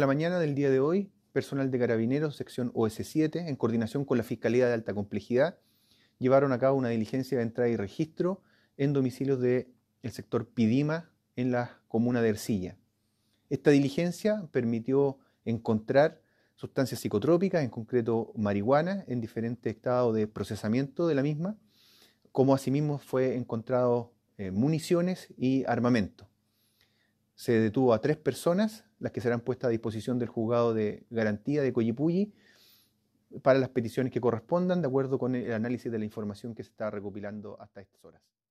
La mañana del día de hoy, personal de Carabineros, sección OS7, en coordinación con la Fiscalía de Alta Complejidad, llevaron a cabo una diligencia de entrada y registro en domicilios del el sector Pidima, en la comuna de Ercilla. Esta diligencia permitió encontrar sustancias psicotrópicas, en concreto marihuana, en diferentes estados de procesamiento de la misma, como asimismo fue encontrado eh, municiones y armamento se detuvo a tres personas, las que serán puestas a disposición del juzgado de garantía de Coyipulli para las peticiones que correspondan, de acuerdo con el análisis de la información que se está recopilando hasta estas horas.